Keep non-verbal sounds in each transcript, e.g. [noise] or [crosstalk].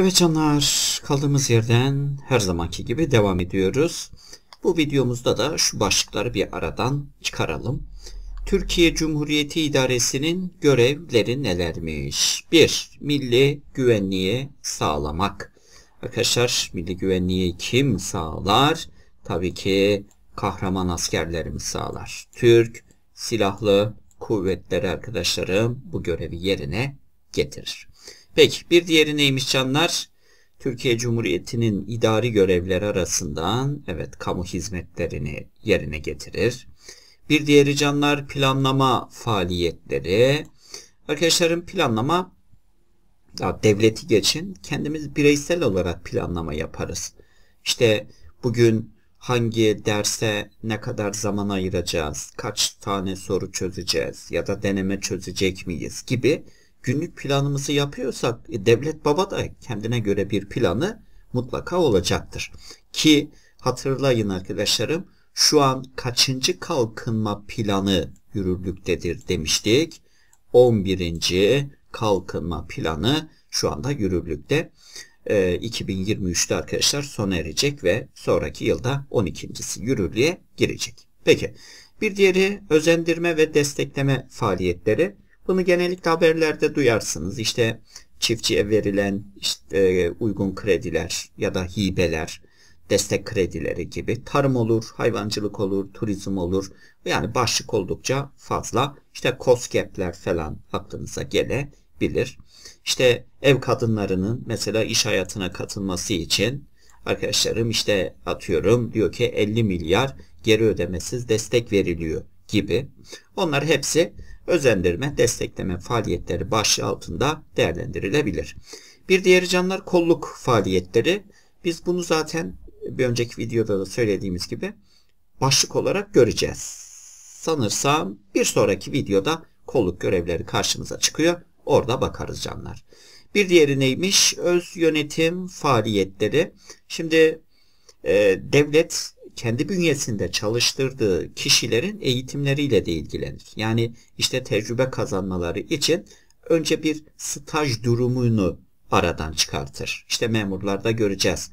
Evet canlar kaldığımız yerden her zamanki gibi devam ediyoruz. Bu videomuzda da şu başlıkları bir aradan çıkaralım. Türkiye Cumhuriyeti İdaresi'nin görevleri nelermiş? 1. Milli güvenliği sağlamak. Arkadaşlar milli güvenliği kim sağlar? Tabii ki kahraman askerlerimiz sağlar. Türk Silahlı Kuvvetleri arkadaşlarım bu görevi yerine getirir. Peki bir diğeri neymiş canlar? Türkiye Cumhuriyeti'nin idari görevleri arasından evet kamu hizmetlerini yerine getirir. Bir diğeri canlar planlama faaliyetleri. Arkadaşlarım planlama ya devleti geçin kendimiz bireysel olarak planlama yaparız. İşte bugün hangi derse ne kadar zaman ayıracağız, kaç tane soru çözeceğiz ya da deneme çözecek miyiz gibi günlük planımızı yapıyorsak e, devlet baba da kendine göre bir planı mutlaka olacaktır. Ki hatırlayın arkadaşlarım şu an kaçıncı kalkınma planı yürürlüktedir demiştik. 11. kalkınma planı şu anda yürürlükte. E, 2023'te arkadaşlar sona erecek ve sonraki yılda 12.si yürürlüğe girecek. Peki bir diğeri özendirme ve destekleme faaliyetleri. Bunu genellikle haberlerde duyarsınız. İşte çiftçiye verilen işte uygun krediler ya da hibeler, destek kredileri gibi tarım olur, hayvancılık olur, turizm olur. Yani başlık oldukça fazla. İşte COSGAP'ler falan aklınıza gelebilir. İşte ev kadınlarının mesela iş hayatına katılması için arkadaşlarım işte atıyorum diyor ki 50 milyar geri ödemesiz destek veriliyor gibi. Onlar hepsi özendirme, destekleme faaliyetleri başlığı altında değerlendirilebilir. Bir diğer canlar kolluk faaliyetleri. Biz bunu zaten bir önceki videoda da söylediğimiz gibi başlık olarak göreceğiz. Sanırsam bir sonraki videoda kolluk görevleri karşımıza çıkıyor. Orada bakarız canlar. Bir diğeri neymiş? Öz yönetim faaliyetleri. Şimdi e, devlet kendi bünyesinde çalıştırdığı kişilerin eğitimleriyle de ilgilenir. Yani işte tecrübe kazanmaları için önce bir staj durumunu aradan çıkartır. İşte memurlarda göreceğiz.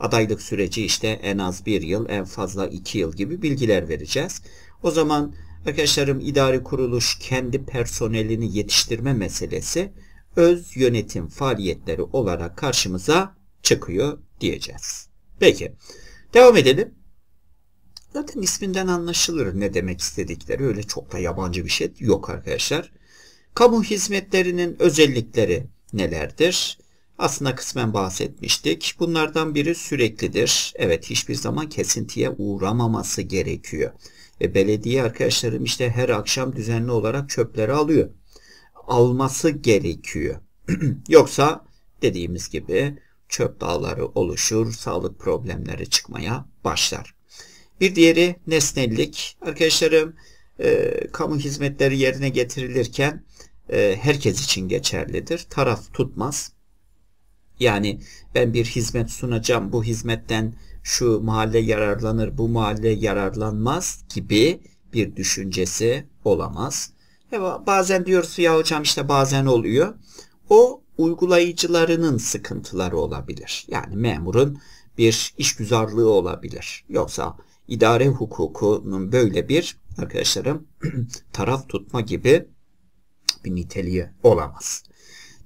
Adaylık süreci işte en az bir yıl, en fazla iki yıl gibi bilgiler vereceğiz. O zaman arkadaşlarım idari kuruluş kendi personelini yetiştirme meselesi öz yönetim faaliyetleri olarak karşımıza çıkıyor diyeceğiz. Peki devam edelim. Zaten isminden anlaşılır ne demek istedikleri. Öyle çok da yabancı bir şey yok arkadaşlar. Kamu hizmetlerinin özellikleri nelerdir? Aslında kısmen bahsetmiştik. Bunlardan biri süreklidir. Evet hiçbir zaman kesintiye uğramaması gerekiyor. Ve belediye arkadaşlarım işte her akşam düzenli olarak çöpleri alıyor. Alması gerekiyor. [clears throat] Yoksa dediğimiz gibi çöp dağları oluşur, sağlık problemleri çıkmaya başlar. Bir diğeri nesnellik. Arkadaşlarım e, kamu hizmetleri yerine getirilirken e, herkes için geçerlidir. Taraf tutmaz. Yani ben bir hizmet sunacağım. Bu hizmetten şu mahalle yararlanır, bu mahalle yararlanmaz gibi bir düşüncesi olamaz. E, bazen diyoruz ya hocam işte bazen oluyor. O uygulayıcılarının sıkıntıları olabilir. Yani memurun bir işgüzarlığı olabilir. Yoksa idare hukukunun böyle bir arkadaşlarım [clears throat] taraf tutma gibi bir niteliği olamaz.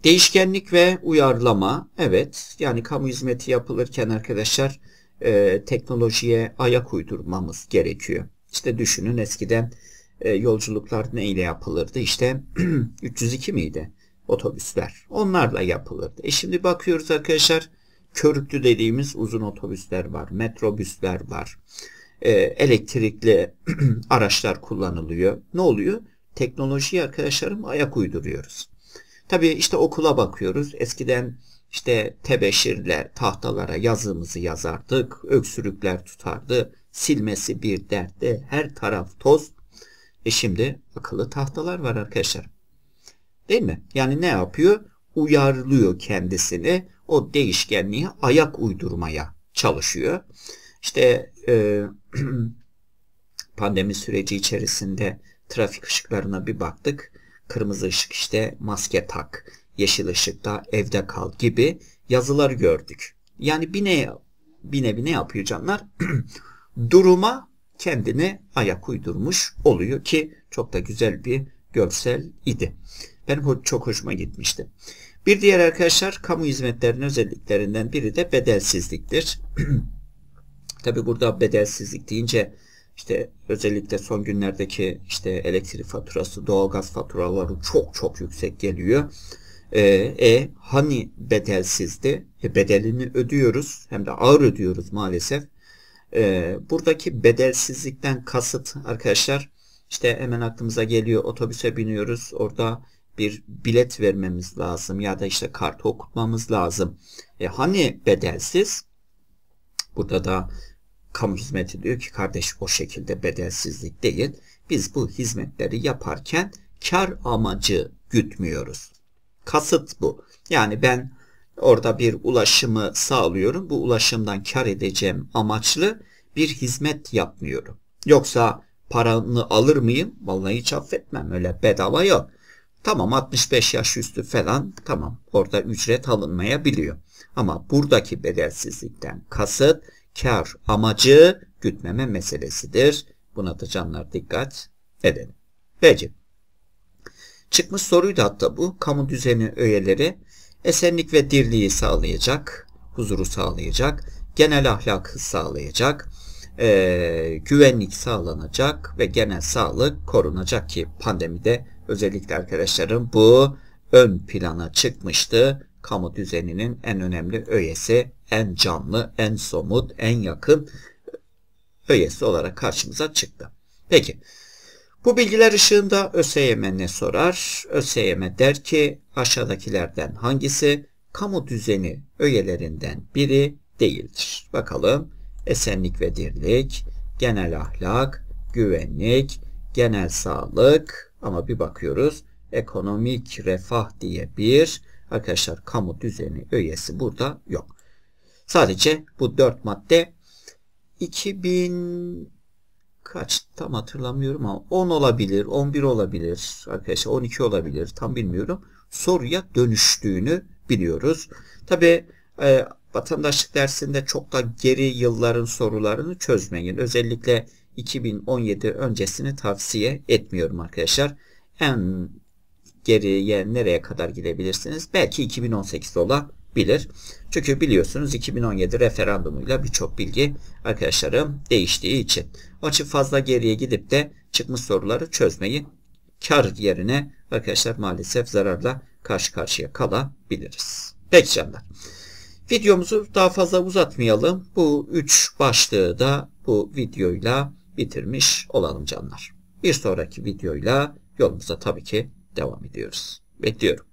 Değişkenlik ve uyarlama evet yani kamu hizmeti yapılırken arkadaşlar e, teknolojiye ayak uydurmamız gerekiyor. İşte düşünün eskiden e, yolculuklar ile yapılırdı? işte 302 [clears throat] miydi? Otobüsler. Onlarla yapılırdı. E şimdi bakıyoruz arkadaşlar körüklü dediğimiz uzun otobüsler var. Metrobüsler var. E, elektrikli [clears throat] araçlar kullanılıyor. Ne oluyor? Teknolojiyi arkadaşlarım ayak uyduruyoruz. Tabii işte okula bakıyoruz. Eskiden işte tebeşirle tahtalara yazımızı yazardık. Öksürükler tutardı. Silmesi bir dertte. Her taraf toz. E şimdi akıllı tahtalar var arkadaşlar. Değil mi? Yani ne yapıyor? Uyarlıyor kendisini. O değişkenliği ayak uydurmaya çalışıyor. İşte e, [clears throat] pandemi süreci içerisinde trafik ışıklarına bir baktık. Kırmızı ışık işte maske tak, yeşil ışıkta evde kal gibi yazılar gördük. Yani bir ne, bir nevi ne yapıyor canlar? [clears throat] Duruma kendini ayak uydurmuş oluyor ki çok da güzel bir görsel idi. Benim çok hoşuma gitmişti. Bir diğer arkadaşlar kamu hizmetlerinin özelliklerinden biri de bedelsizliktir. [clears throat] Tabi burada bedelsizlik deyince işte özellikle son günlerdeki işte elektrik faturası, doğalgaz faturaları çok çok yüksek geliyor. E, e hani bedelsizdi? E, bedelini ödüyoruz hem de ağır ödüyoruz maalesef. E, buradaki bedelsizlikten kasıt arkadaşlar işte hemen aklımıza geliyor otobüse biniyoruz orada bir bilet vermemiz lazım ya da işte kartı okutmamız lazım. E, hani bedelsiz? Burada da Kamu hizmeti diyor ki kardeş o şekilde bedelsizlik değil. Biz bu hizmetleri yaparken kar amacı gütmüyoruz. Kasıt bu. Yani ben orada bir ulaşımı sağlıyorum. Bu ulaşımdan kar edeceğim amaçlı bir hizmet yapmıyorum. Yoksa paranı alır mıyım? Vallahi hiç affetmem. Öyle bedava yok. Tamam 65 yaş üstü falan tamam orada ücret alınmayabiliyor. Ama buradaki bedelsizlikten kasıt kar amacı gütmeme meselesidir. Buna da canlar dikkat edelim. Peki. Çıkmış soruydu hatta bu. Kamu düzeni öğeleri esenlik ve dirliği sağlayacak, huzuru sağlayacak, genel ahlakı sağlayacak, e, güvenlik sağlanacak ve genel sağlık korunacak ki pandemide özellikle arkadaşlarım bu ön plana çıkmıştı kamu düzeninin en önemli öyesi, en canlı, en somut, en yakın öyesi olarak karşımıza çıktı. Peki, bu bilgiler ışığında ÖSYM ne sorar? ÖSYM der ki aşağıdakilerden hangisi kamu düzeni öğelerinden biri değildir? Bakalım esenlik ve dirlik, genel ahlak, güvenlik, genel sağlık ama bir bakıyoruz ekonomik refah diye bir, Arkadaşlar kamu düzeni üyesi burada yok. Sadece bu dört madde 2000 kaç tam hatırlamıyorum ama 10 olabilir, 11 olabilir, arkadaşlar 12 olabilir tam bilmiyorum. Soruya dönüştüğünü biliyoruz. Tabii e, vatandaşlık dersinde çok da geri yılların sorularını çözmeyin. Özellikle 2017 öncesini tavsiye etmiyorum arkadaşlar. En geriye nereye kadar gidebilirsiniz? Belki 2018 olabilir. Çünkü biliyorsunuz 2017 referandumuyla birçok bilgi arkadaşlarım değiştiği için. O fazla geriye gidip de çıkmış soruları çözmeyi kar yerine arkadaşlar maalesef zararla karşı karşıya kalabiliriz. Peki canlar. Videomuzu daha fazla uzatmayalım. Bu 3 başlığı da bu videoyla bitirmiş olalım canlar. Bir sonraki videoyla yolumuza tabii ki devam ediyoruz. Bekliyorum.